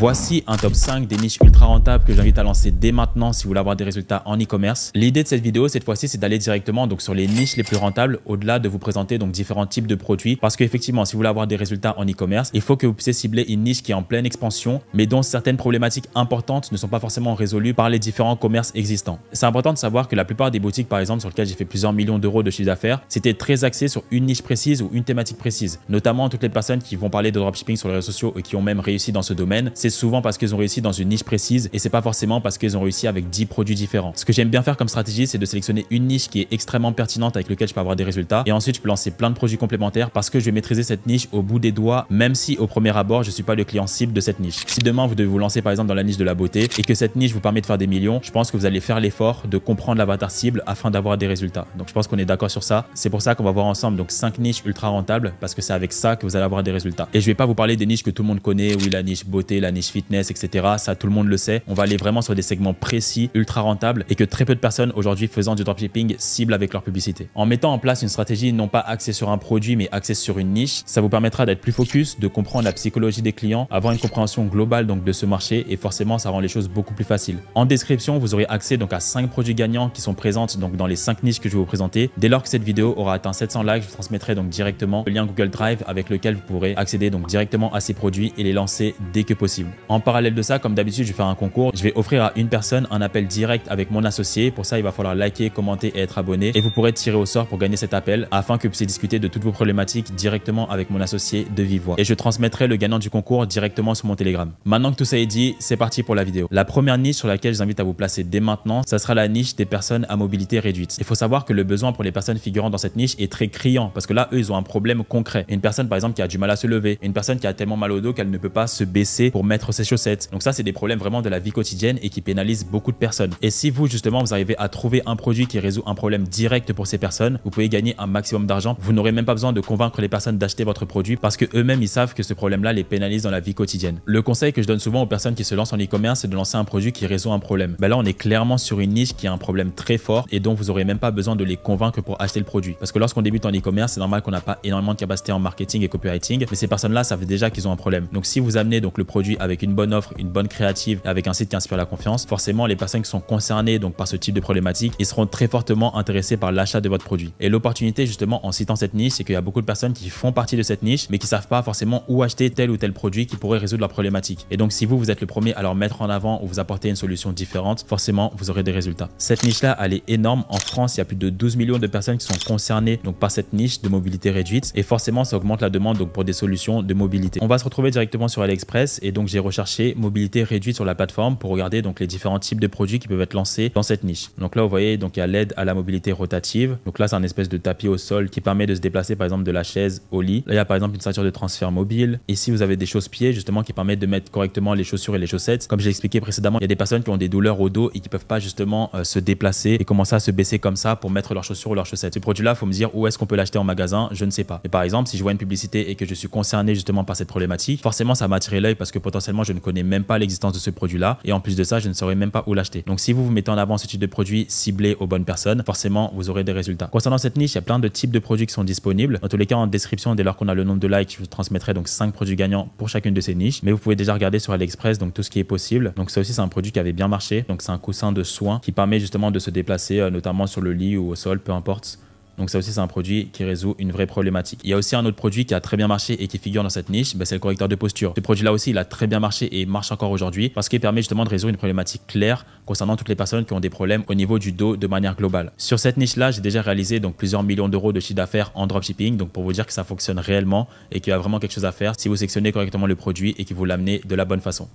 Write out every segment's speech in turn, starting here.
Voici un top 5 des niches ultra rentables que j'invite à lancer dès maintenant si vous voulez avoir des résultats en e-commerce. L'idée de cette vidéo, cette fois-ci, c'est d'aller directement donc sur les niches les plus rentables au-delà de vous présenter donc différents types de produits parce qu'effectivement, si vous voulez avoir des résultats en e-commerce, il faut que vous puissiez cibler une niche qui est en pleine expansion mais dont certaines problématiques importantes ne sont pas forcément résolues par les différents commerces existants. C'est important de savoir que la plupart des boutiques, par exemple, sur lesquelles j'ai fait plusieurs millions d'euros de chiffre d'affaires, c'était très axé sur une niche précise ou une thématique précise, notamment toutes les personnes qui vont parler de dropshipping sur les réseaux sociaux et qui ont même réussi dans ce domaine souvent parce qu'ils ont réussi dans une niche précise et c'est pas forcément parce qu'ils ont réussi avec 10 produits différents. Ce que j'aime bien faire comme stratégie, c'est de sélectionner une niche qui est extrêmement pertinente avec lequel je peux avoir des résultats et ensuite je peux lancer plein de produits complémentaires parce que je vais maîtriser cette niche au bout des doigts, même si au premier abord je suis pas le client cible de cette niche. Si demain vous devez vous lancer par exemple dans la niche de la beauté et que cette niche vous permet de faire des millions, je pense que vous allez faire l'effort de comprendre l'avatar cible afin d'avoir des résultats. Donc je pense qu'on est d'accord sur ça. C'est pour ça qu'on va voir ensemble donc 5 niches ultra rentables parce que c'est avec ça que vous allez avoir des résultats. Et je vais pas vous parler des niches que tout le monde connaît, oui la niche beauté, la niche fitness, etc. Ça, tout le monde le sait. On va aller vraiment sur des segments précis, ultra rentables et que très peu de personnes aujourd'hui faisant du dropshipping ciblent avec leur publicité. En mettant en place une stratégie non pas axée sur un produit, mais axée sur une niche, ça vous permettra d'être plus focus, de comprendre la psychologie des clients, avoir une compréhension globale donc de ce marché et forcément, ça rend les choses beaucoup plus faciles. En description, vous aurez accès donc à 5 produits gagnants qui sont présents donc dans les 5 niches que je vais vous présenter. Dès lors que cette vidéo aura atteint 700 likes, je vous transmettrai donc directement le lien Google Drive avec lequel vous pourrez accéder donc directement à ces produits et les lancer dès que possible. En parallèle de ça, comme d'habitude, je vais faire un concours. Je vais offrir à une personne un appel direct avec mon associé. Pour ça, il va falloir liker, commenter et être abonné. Et vous pourrez tirer au sort pour gagner cet appel afin que vous puissiez discuter de toutes vos problématiques directement avec mon associé de vive Et je transmettrai le gagnant du concours directement sur mon Telegram. Maintenant que tout ça est dit, c'est parti pour la vidéo. La première niche sur laquelle je vous invite à vous placer dès maintenant, ça sera la niche des personnes à mobilité réduite. Il faut savoir que le besoin pour les personnes figurant dans cette niche est très criant parce que là, eux, ils ont un problème concret. Une personne, par exemple, qui a du mal à se lever, une personne qui a tellement mal au dos qu'elle ne peut pas se baisser pour mettre ces ses chaussettes. Donc ça, c'est des problèmes vraiment de la vie quotidienne et qui pénalisent beaucoup de personnes. Et si vous, justement, vous arrivez à trouver un produit qui résout un problème direct pour ces personnes, vous pouvez gagner un maximum d'argent. Vous n'aurez même pas besoin de convaincre les personnes d'acheter votre produit parce que eux-mêmes, ils savent que ce problème-là les pénalise dans la vie quotidienne. Le conseil que je donne souvent aux personnes qui se lancent en e-commerce, c'est de lancer un produit qui résout un problème. Ben là, on est clairement sur une niche qui a un problème très fort et dont vous aurez même pas besoin de les convaincre pour acheter le produit. Parce que lorsqu'on débute en e-commerce, c'est normal qu'on n'a pas énormément de capacité en marketing et copywriting, mais ces personnes-là savent déjà qu'ils ont un problème. Donc si vous amenez donc le produit avec une bonne offre, une bonne créative, avec un site qui inspire la confiance, forcément les personnes qui sont concernées donc par ce type de problématique, ils seront très fortement intéressés par l'achat de votre produit. Et l'opportunité justement en citant cette niche, c'est qu'il y a beaucoup de personnes qui font partie de cette niche mais qui savent pas forcément où acheter tel ou tel produit qui pourrait résoudre leur problématique. Et donc si vous vous êtes le premier à leur mettre en avant ou vous apporter une solution différente, forcément vous aurez des résultats. Cette niche là, elle est énorme. En France, il y a plus de 12 millions de personnes qui sont concernées donc par cette niche de mobilité réduite et forcément ça augmente la demande donc pour des solutions de mobilité. On va se retrouver directement sur AliExpress et donc j'ai recherché mobilité réduite sur la plateforme pour regarder donc les différents types de produits qui peuvent être lancés dans cette niche. Donc là, vous voyez, donc il y a l'aide à la mobilité rotative. Donc là, c'est un espèce de tapis au sol qui permet de se déplacer par exemple de la chaise au lit. Là, il y a par exemple une ceinture de transfert mobile. Ici, vous avez des chausses pieds justement qui permettent de mettre correctement les chaussures et les chaussettes. Comme j'ai expliqué précédemment, il y a des personnes qui ont des douleurs au dos et qui ne peuvent pas justement euh, se déplacer et commencer à se baisser comme ça pour mettre leurs chaussures ou leurs chaussettes. Ce produit-là, il faut me dire où est-ce qu'on peut l'acheter en magasin, je ne sais pas. Mais par exemple, si je vois une publicité et que je suis concerné justement par cette problématique, forcément ça attiré l'œil parce que forcément je ne connais même pas l'existence de ce produit-là. Et en plus de ça, je ne saurais même pas où l'acheter. Donc, si vous vous mettez en avant ce type de produit ciblé aux bonnes personnes, forcément, vous aurez des résultats. Concernant cette niche, il y a plein de types de produits qui sont disponibles. Dans tous les cas, en description, dès lors qu'on a le nombre de likes, je vous transmettrai donc 5 produits gagnants pour chacune de ces niches. Mais vous pouvez déjà regarder sur AliExpress, donc tout ce qui est possible. Donc, ça aussi, c'est un produit qui avait bien marché. Donc, c'est un coussin de soins qui permet justement de se déplacer, euh, notamment sur le lit ou au sol, peu importe donc ça aussi, c'est un produit qui résout une vraie problématique. Il y a aussi un autre produit qui a très bien marché et qui figure dans cette niche, bah, c'est le correcteur de posture. Ce produit-là aussi, il a très bien marché et marche encore aujourd'hui parce qu'il permet justement de résoudre une problématique claire concernant toutes les personnes qui ont des problèmes au niveau du dos de manière globale. Sur cette niche-là, j'ai déjà réalisé donc plusieurs millions d'euros de chiffre d'affaires en dropshipping, donc pour vous dire que ça fonctionne réellement et qu'il y a vraiment quelque chose à faire si vous sectionnez correctement le produit et que vous l'amenez de la bonne façon.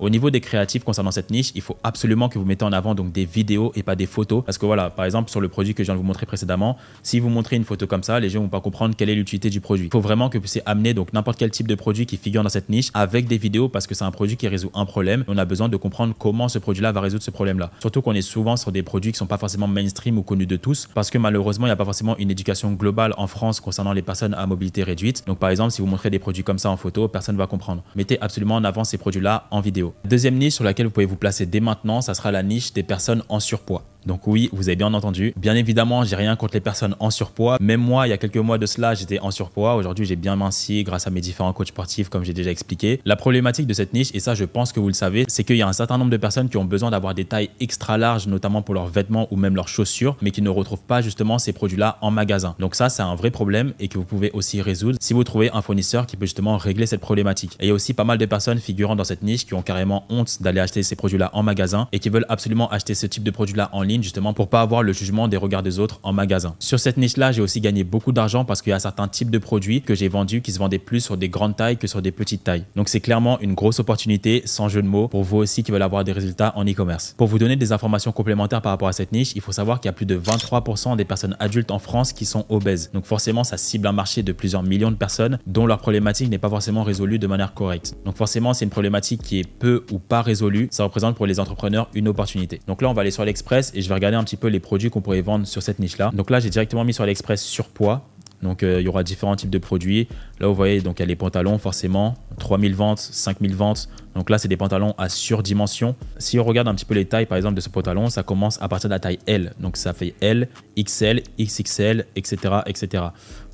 Au niveau des créatifs concernant cette niche, il faut absolument que vous mettez en avant donc des vidéos et pas des photos. Parce que voilà, par exemple, sur le produit que je viens de vous montrer précédemment, si vous montrez une photo comme ça, les gens vont pas comprendre quelle est l'utilité du produit. Il faut vraiment que vous puissiez amener donc n'importe quel type de produit qui figure dans cette niche avec des vidéos parce que c'est un produit qui résout un problème. on a besoin de comprendre comment ce produit-là va résoudre ce problème-là. Surtout qu'on est souvent sur des produits qui sont pas forcément mainstream ou connus de tous parce que malheureusement, il n'y a pas forcément une éducation globale en France concernant les personnes à mobilité réduite. Donc par exemple, si vous montrez des produits comme ça en photo, personne ne va comprendre. Mettez absolument en avant ces produits-là en vidéo. Deuxième niche sur laquelle vous pouvez vous placer dès maintenant, ça sera la niche des personnes en surpoids. Donc oui, vous avez bien entendu. Bien évidemment, j'ai rien contre les personnes en surpoids. Même moi, il y a quelques mois de cela, j'étais en surpoids. Aujourd'hui, j'ai bien minci grâce à mes différents coachs sportifs, comme j'ai déjà expliqué. La problématique de cette niche, et ça, je pense que vous le savez, c'est qu'il y a un certain nombre de personnes qui ont besoin d'avoir des tailles extra larges, notamment pour leurs vêtements ou même leurs chaussures, mais qui ne retrouvent pas justement ces produits-là en magasin. Donc ça, c'est un vrai problème et que vous pouvez aussi résoudre si vous trouvez un fournisseur qui peut justement régler cette problématique. Et il y a aussi pas mal de personnes figurant dans cette niche qui ont carrément honte d'aller acheter ces produits-là en magasin et qui veulent absolument acheter ce type de produits là en ligne justement pour pas avoir le jugement des regards des autres en magasin. Sur cette niche-là, j'ai aussi gagné beaucoup d'argent parce qu'il y a certains types de produits que j'ai vendus qui se vendaient plus sur des grandes tailles que sur des petites tailles. Donc c'est clairement une grosse opportunité, sans jeu de mots, pour vous aussi qui veulent avoir des résultats en e-commerce. Pour vous donner des informations complémentaires par rapport à cette niche, il faut savoir qu'il y a plus de 23% des personnes adultes en France qui sont obèses. Donc forcément, ça cible un marché de plusieurs millions de personnes dont leur problématique n'est pas forcément résolue de manière correcte. Donc forcément, c'est une problématique qui est peu ou pas résolue. Ça représente pour les entrepreneurs une opportunité. Donc là, on va aller sur l'Express et et je vais regarder un petit peu les produits qu'on pourrait vendre sur cette niche-là. Donc là, j'ai directement mis sur AliExpress surpoids. Donc euh, il y aura différents types de produits. Là, vous voyez, donc il y a les pantalons forcément, 3000 ventes, 5000 ventes. Donc là, c'est des pantalons à surdimension. Si on regarde un petit peu les tailles, par exemple, de ce pantalon, ça commence à partir de la taille L. Donc ça fait L, XL, XXL, etc., etc.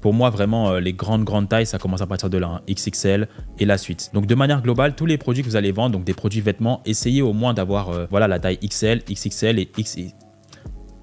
Pour moi, vraiment, euh, les grandes, grandes tailles, ça commence à partir de la hein. XXL et la suite. Donc, de manière globale, tous les produits que vous allez vendre, donc des produits vêtements, essayez au moins d'avoir euh, voilà, la taille XL, XXL et, XI,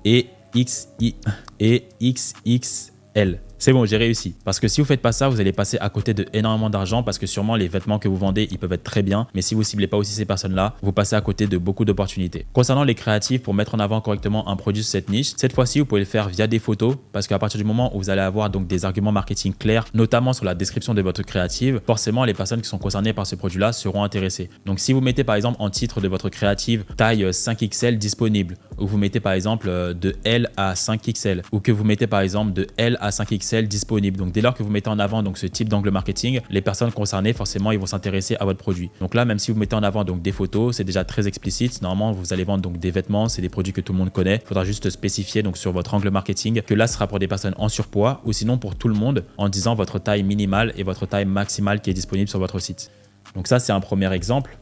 et, XI, et XXL c'est bon, j'ai réussi. Parce que si vous faites pas ça, vous allez passer à côté de énormément d'argent parce que sûrement les vêtements que vous vendez, ils peuvent être très bien, mais si vous ciblez pas aussi ces personnes-là, vous passez à côté de beaucoup d'opportunités. Concernant les créatifs, pour mettre en avant correctement un produit sur cette niche, cette fois-ci, vous pouvez le faire via des photos parce qu'à partir du moment où vous allez avoir donc des arguments marketing clairs, notamment sur la description de votre créative, forcément les personnes qui sont concernées par ce produit-là seront intéressées. Donc si vous mettez par exemple en titre de votre créative taille 5XL euh, disponible, ou vous mettez par exemple euh, de L à 5XL, ou que vous mettez par exemple de L à 5XL disponible. Donc dès lors que vous mettez en avant donc, ce type d'angle marketing, les personnes concernées, forcément, ils vont s'intéresser à votre produit. Donc là, même si vous mettez en avant donc, des photos, c'est déjà très explicite. Normalement, vous allez vendre donc, des vêtements, c'est des produits que tout le monde connaît. Il faudra juste spécifier donc, sur votre angle marketing que là, ce sera pour des personnes en surpoids ou sinon pour tout le monde en disant votre taille minimale et votre taille maximale qui est disponible sur votre site. Donc ça, c'est un premier exemple.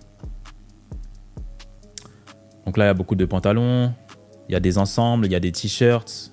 Donc là, il y a beaucoup de pantalons, il y a des ensembles, il y a des t-shirts,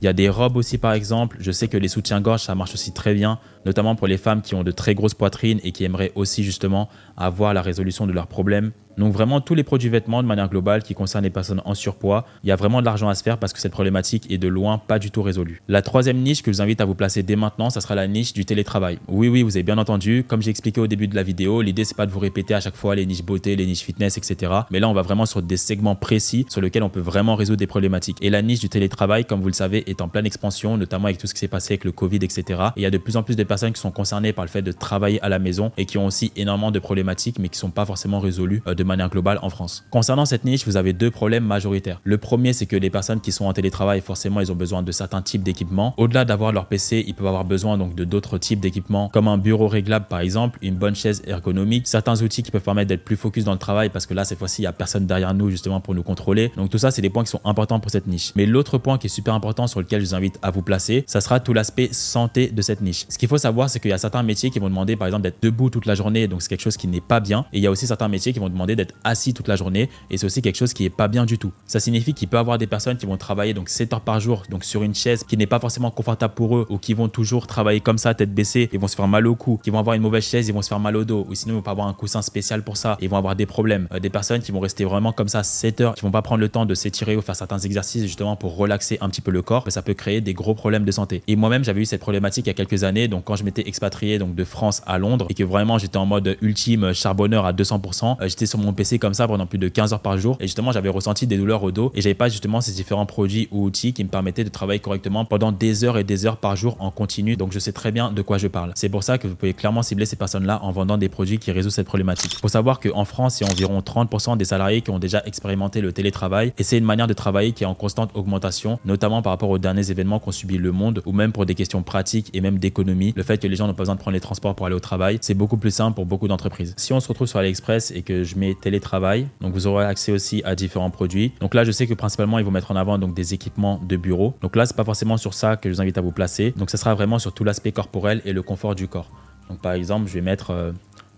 il y a des robes aussi, par exemple. Je sais que les soutiens-gorge, ça marche aussi très bien notamment pour les femmes qui ont de très grosses poitrines et qui aimeraient aussi justement avoir la résolution de leurs problèmes. Donc vraiment tous les produits vêtements de manière globale qui concernent les personnes en surpoids, il y a vraiment de l'argent à se faire parce que cette problématique est de loin pas du tout résolue. La troisième niche que je vous invite à vous placer dès maintenant, ça sera la niche du télétravail. Oui oui, vous avez bien entendu, comme j'ai expliqué au début de la vidéo, l'idée c'est pas de vous répéter à chaque fois les niches beauté, les niches fitness, etc. Mais là on va vraiment sur des segments précis sur lesquels on peut vraiment résoudre des problématiques. Et la niche du télétravail, comme vous le savez, est en pleine expansion, notamment avec tout ce qui s'est passé avec le Covid, etc. il y a de plus en plus de personnes qui sont concernées par le fait de travailler à la maison et qui ont aussi énormément de problématiques mais qui sont pas forcément résolues euh, de manière globale en France. Concernant cette niche, vous avez deux problèmes majoritaires. Le premier, c'est que les personnes qui sont en télétravail, forcément, ils ont besoin de certains types d'équipements. Au-delà d'avoir leur PC, ils peuvent avoir besoin donc de d'autres types d'équipements comme un bureau réglable par exemple, une bonne chaise ergonomique, certains outils qui peuvent permettre d'être plus focus dans le travail parce que là, cette fois-ci, il n'y a personne derrière nous justement pour nous contrôler. Donc tout ça, c'est des points qui sont importants pour cette niche. Mais l'autre point qui est super important sur lequel je vous invite à vous placer, ça sera tout l'aspect santé de cette niche. Ce qu'il faut savoir, c'est qu'il y a certains métiers qui vont demander, par exemple, d'être debout toute la journée, donc c'est quelque chose qui n'est pas bien. Et il y a aussi certains métiers qui vont demander d'être assis toute la journée, et c'est aussi quelque chose qui n'est pas bien du tout. Ça signifie qu'il peut y avoir des personnes qui vont travailler donc 7 heures par jour, donc sur une chaise qui n'est pas forcément confortable pour eux, ou qui vont toujours travailler comme ça, tête baissée, ils vont se faire mal au cou, qui vont avoir une mauvaise chaise, ils vont se faire mal au dos, ou sinon ils vont pas avoir un coussin spécial pour ça, ils vont avoir des problèmes. Euh, des personnes qui vont rester vraiment comme ça 7 heures, qui vont pas prendre le temps de s'étirer ou faire certains exercices justement pour relaxer un petit peu le corps, ça peut créer des gros problèmes de santé. Et moi-même, j'avais eu cette problématique il y a quelques années, donc quand je m'étais expatrié donc de France à Londres et que vraiment j'étais en mode ultime charbonneur à 200%, euh, j'étais sur mon PC comme ça pendant plus de 15 heures par jour et justement j'avais ressenti des douleurs au dos et j'avais pas justement ces différents produits ou outils qui me permettaient de travailler correctement pendant des heures et des heures par jour en continu. Donc je sais très bien de quoi je parle. C'est pour ça que vous pouvez clairement cibler ces personnes-là en vendant des produits qui résolvent cette problématique. Faut savoir qu'en France, il y a environ 30% des salariés qui ont déjà expérimenté le télétravail et c'est une manière de travailler qui est en constante augmentation, notamment par rapport aux derniers événements qu'ont subi le monde ou même pour des questions pratiques et même d'économie le fait que les gens n'ont pas besoin de prendre les transports pour aller au travail, c'est beaucoup plus simple pour beaucoup d'entreprises. Si on se retrouve sur AliExpress et que je mets télétravail, donc vous aurez accès aussi à différents produits. Donc là, je sais que principalement, ils vont mettre en avant donc des équipements de bureau. Donc là, c'est pas forcément sur ça que je vous invite à vous placer. Donc ça sera vraiment sur tout l'aspect corporel et le confort du corps. Donc par exemple, je vais mettre euh,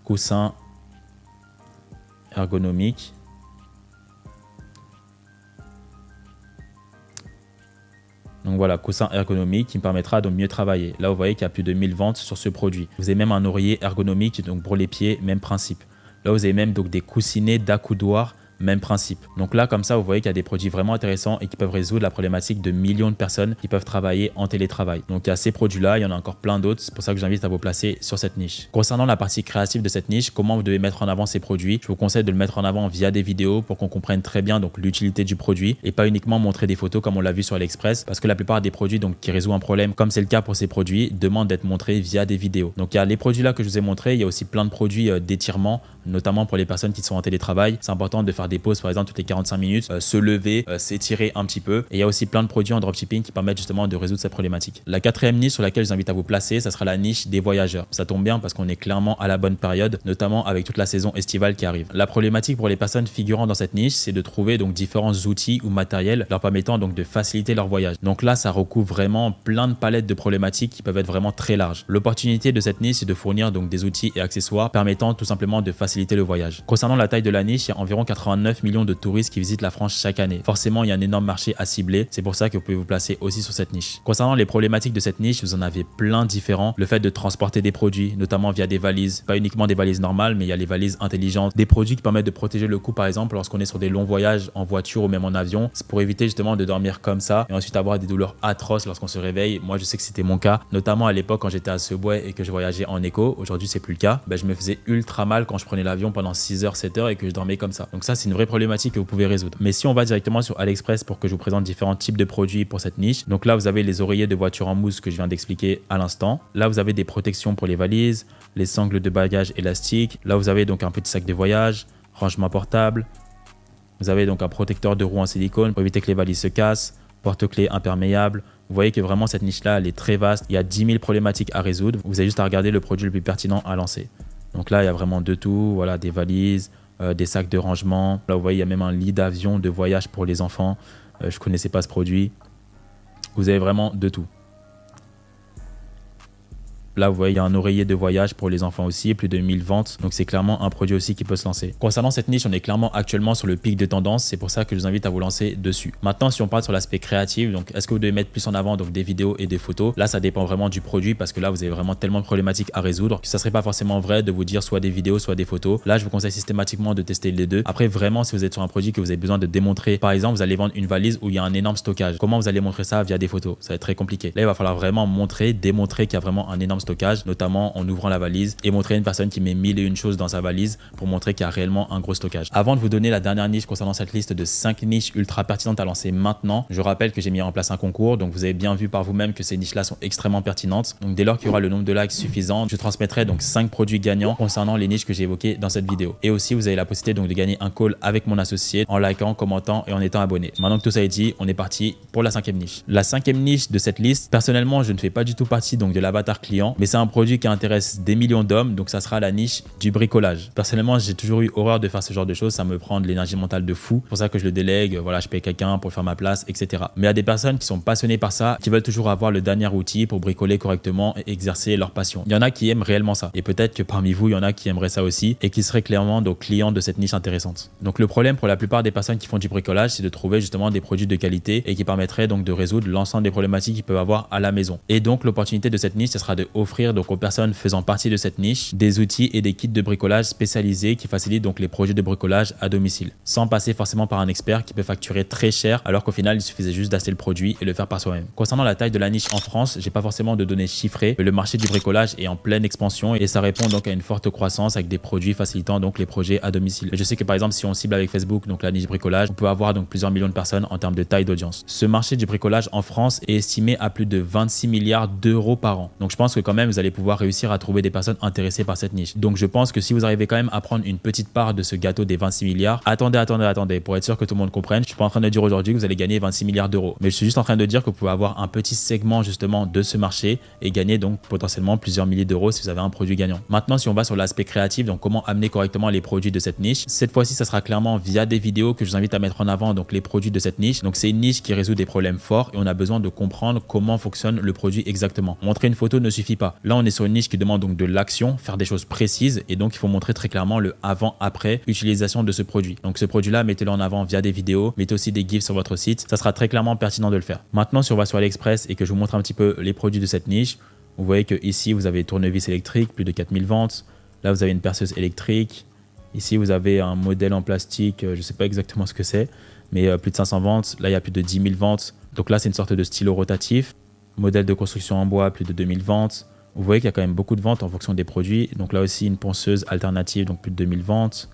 coussin ergonomique Donc voilà, coussin ergonomique qui me permettra de mieux travailler. Là, vous voyez qu'il y a plus de 1000 ventes sur ce produit. Vous avez même un oreiller ergonomique, donc pour les pieds, même principe. Là, vous avez même donc des coussinets d'accoudoir même principe. Donc là, comme ça, vous voyez qu'il y a des produits vraiment intéressants et qui peuvent résoudre la problématique de millions de personnes qui peuvent travailler en télétravail. Donc il y a ces produits-là, il y en a encore plein d'autres. C'est pour ça que j'invite à vous placer sur cette niche. Concernant la partie créative de cette niche, comment vous devez mettre en avant ces produits, je vous conseille de le mettre en avant via des vidéos pour qu'on comprenne très bien donc l'utilité du produit et pas uniquement montrer des photos comme on l'a vu sur AliExpress parce que la plupart des produits donc qui résout un problème comme c'est le cas pour ces produits demandent d'être montrés via des vidéos. Donc il y a les produits là que je vous ai montrés, il y a aussi plein de produits euh, d'étirement notamment pour les personnes qui sont en télétravail. C'est important de faire des pauses, par exemple, toutes les 45 minutes, euh, se lever, euh, s'étirer un petit peu. Et il y a aussi plein de produits en dropshipping qui permettent justement de résoudre cette problématique. La quatrième niche sur laquelle je vous invite à vous placer, ça sera la niche des voyageurs. Ça tombe bien parce qu'on est clairement à la bonne période, notamment avec toute la saison estivale qui arrive. La problématique pour les personnes figurant dans cette niche, c'est de trouver donc différents outils ou matériels leur permettant donc de faciliter leur voyage. Donc là, ça recouvre vraiment plein de palettes de problématiques qui peuvent être vraiment très larges. L'opportunité de cette niche, c'est de fournir donc des outils et accessoires permettant tout simplement de faciliter le voyage. Concernant la taille de la niche, il y a environ 89 millions de touristes qui visitent la France chaque année. Forcément, il y a un énorme marché à cibler, c'est pour ça que vous pouvez vous placer aussi sur cette niche. Concernant les problématiques de cette niche, vous en avez plein différents. Le fait de transporter des produits, notamment via des valises, pas uniquement des valises normales, mais il y a les valises intelligentes, des produits qui permettent de protéger le cou par exemple lorsqu'on est sur des longs voyages en voiture ou même en avion, c'est pour éviter justement de dormir comme ça et ensuite avoir des douleurs atroces lorsqu'on se réveille. Moi, je sais que c'était mon cas, notamment à l'époque quand j'étais à Subway et que je voyageais en écho. Aujourd'hui, c'est plus le cas. Ben, je me faisais ultra mal quand je prenais l'avion pendant 6 heures, 7 heures et que je dormais comme ça. Donc ça, c'est une vraie problématique que vous pouvez résoudre. Mais si on va directement sur AliExpress pour que je vous présente différents types de produits pour cette niche, donc là, vous avez les oreillers de voiture en mousse que je viens d'expliquer à l'instant. Là, vous avez des protections pour les valises, les sangles de bagages élastiques. Là, vous avez donc un petit sac de voyage, rangement portable. Vous avez donc un protecteur de roues en silicone pour éviter que les valises se cassent, porte-clés imperméable, vous voyez que vraiment cette niche-là, elle est très vaste. Il y a 10 000 problématiques à résoudre. Vous avez juste à regarder le produit le plus pertinent à lancer. Donc là, il y a vraiment de tout, voilà, des valises, euh, des sacs de rangement. Là, vous voyez, il y a même un lit d'avion de voyage pour les enfants. Euh, je ne connaissais pas ce produit. Vous avez vraiment de tout. Là, vous voyez, il y a un oreiller de voyage pour les enfants aussi, plus de 1000 ventes. Donc, c'est clairement un produit aussi qui peut se lancer. Concernant cette niche, on est clairement actuellement sur le pic de tendance. C'est pour ça que je vous invite à vous lancer dessus. Maintenant, si on parle sur l'aspect créatif, donc est-ce que vous devez mettre plus en avant donc des vidéos et des photos Là, ça dépend vraiment du produit parce que là, vous avez vraiment tellement de problématiques à résoudre que ça serait pas forcément vrai de vous dire soit des vidéos, soit des photos. Là, je vous conseille systématiquement de tester les deux. Après, vraiment, si vous êtes sur un produit que vous avez besoin de démontrer, par exemple, vous allez vendre une valise où il y a un énorme stockage. Comment vous allez montrer ça via des photos Ça va être très compliqué. Là, il va falloir vraiment montrer, démontrer qu'il y a vraiment un énorme stockage, notamment en ouvrant la valise et montrer une personne qui met mille et une choses dans sa valise pour montrer qu'il y a réellement un gros stockage. Avant de vous donner la dernière niche concernant cette liste de 5 niches ultra pertinentes à lancer maintenant, je rappelle que j'ai mis en place un concours, donc vous avez bien vu par vous-même que ces niches-là sont extrêmement pertinentes. Donc dès lors qu'il y aura le nombre de likes suffisant, je transmettrai donc 5 produits gagnants concernant les niches que j'ai évoquées dans cette vidéo. Et aussi, vous avez la possibilité donc de gagner un call avec mon associé en likant, commentant et en étant abonné. Maintenant que tout ça est dit, on est parti pour la cinquième niche. La cinquième niche de cette liste, personnellement, je ne fais pas du tout partie donc de l'avatar client mais c'est un produit qui intéresse des millions d'hommes, donc ça sera la niche du bricolage. Personnellement, j'ai toujours eu horreur de faire ce genre de choses, ça me prend de l'énergie mentale de fou. C'est pour ça que je le délègue, voilà, je paye quelqu'un pour faire ma place, etc. Mais il y a des personnes qui sont passionnées par ça, qui veulent toujours avoir le dernier outil pour bricoler correctement et exercer leur passion. Il y en a qui aiment réellement ça. Et peut-être que parmi vous, il y en a qui aimeraient ça aussi et qui seraient clairement donc clients de cette niche intéressante. Donc le problème pour la plupart des personnes qui font du bricolage, c'est de trouver justement des produits de qualité et qui permettraient donc de résoudre l'ensemble des problématiques qu'ils peuvent avoir à la maison. Et donc l'opportunité de cette niche, ce sera de offrir donc aux personnes faisant partie de cette niche des outils et des kits de bricolage spécialisés qui facilitent donc les projets de bricolage à domicile, sans passer forcément par un expert qui peut facturer très cher alors qu'au final il suffisait juste d'acheter le produit et le faire par soi-même. Concernant la taille de la niche en France, j'ai pas forcément de données chiffrées, mais le marché du bricolage est en pleine expansion et ça répond donc à une forte croissance avec des produits facilitant donc les projets à domicile. je sais que par exemple si on cible avec Facebook donc la niche bricolage, on peut avoir donc plusieurs millions de personnes en termes de taille d'audience. Ce marché du bricolage en France est estimé à plus de 26 milliards d'euros par an. Donc je pense que quand même, vous allez pouvoir réussir à trouver des personnes intéressées par cette niche. Donc je pense que si vous arrivez quand même à prendre une petite part de ce gâteau des 26 milliards, attendez, attendez, attendez, pour être sûr que tout le monde comprenne, je suis pas en train de dire aujourd'hui que vous allez gagner 26 milliards d'euros, mais je suis juste en train de dire que vous pouvez avoir un petit segment justement de ce marché et gagner donc potentiellement plusieurs milliers d'euros si vous avez un produit gagnant. Maintenant, si on va sur l'aspect créatif, donc comment amener correctement les produits de cette niche, cette fois-ci, ça sera clairement via des vidéos que je vous invite à mettre en avant, donc les produits de cette niche. Donc c'est une niche qui résout des problèmes forts et on a besoin de comprendre comment fonctionne le produit exactement. Montrer une photo ne suffit Là, on est sur une niche qui demande donc de l'action, faire des choses précises et donc il faut montrer très clairement le avant-après utilisation de ce produit. Donc ce produit-là, mettez-le en avant via des vidéos, mettez aussi des gifs sur votre site. Ça sera très clairement pertinent de le faire. Maintenant, si on va sur AliExpress et que je vous montre un petit peu les produits de cette niche, vous voyez que ici, vous avez tournevis électrique, plus de 4000 ventes. Là, vous avez une perceuse électrique. Ici, vous avez un modèle en plastique, euh, je ne sais pas exactement ce que c'est, mais euh, plus de 500 ventes. Là, il y a plus de 10 000 ventes. Donc là, c'est une sorte de stylo rotatif. Modèle de construction en bois, plus de 2000 ventes. Vous voyez qu'il y a quand même beaucoup de ventes en fonction des produits. Donc là aussi, une ponceuse alternative, donc plus de 2000 ventes.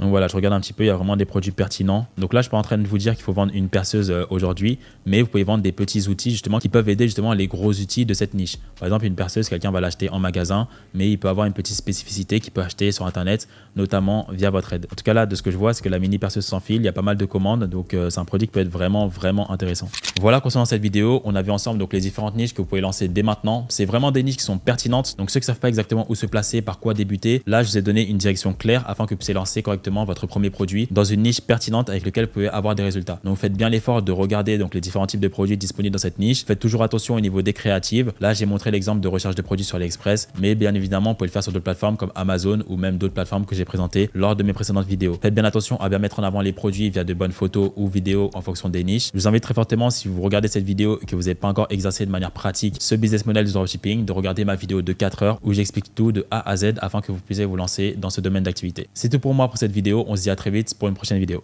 Donc voilà, je regarde un petit peu, il y a vraiment des produits pertinents. Donc là, je ne suis pas en train de vous dire qu'il faut vendre une perceuse euh, aujourd'hui, mais vous pouvez vendre des petits outils justement qui peuvent aider justement les gros outils de cette niche. Par exemple, une perceuse, quelqu'un va l'acheter en magasin, mais il peut avoir une petite spécificité qu'il peut acheter sur Internet, notamment via votre aide. En tout cas là, de ce que je vois, c'est que la mini perceuse sans fil, il y a pas mal de commandes, donc euh, c'est un produit qui peut être vraiment, vraiment intéressant. Voilà, concernant cette vidéo, on a vu ensemble donc les différentes niches que vous pouvez lancer dès maintenant. C'est vraiment des niches qui sont pertinentes, donc ceux qui ne savent pas exactement où se placer, par quoi débuter, là, je vous ai donné une direction claire afin que vous puissiez lancer correctement votre premier produit dans une niche pertinente avec lequel vous pouvez avoir des résultats. Donc faites bien l'effort de regarder donc les différents types de produits disponibles dans cette niche. Faites toujours attention au niveau des créatives. Là, j'ai montré l'exemple de recherche de produits sur AliExpress, mais bien évidemment, vous pouvez le faire sur d'autres plateformes comme Amazon ou même d'autres plateformes que j'ai présentées lors de mes précédentes vidéos. Faites bien attention à bien mettre en avant les produits via de bonnes photos ou vidéos en fonction des niches. Je vous invite très fortement si vous regardez cette vidéo et que vous n'avez pas encore exercé de manière pratique ce business model du dropshipping de regarder ma vidéo de 4 heures où j'explique tout de A à Z afin que vous puissiez vous lancer dans ce domaine d'activité. C'est tout pour moi pour cette vidéo vidéo. On se dit à très vite pour une prochaine vidéo.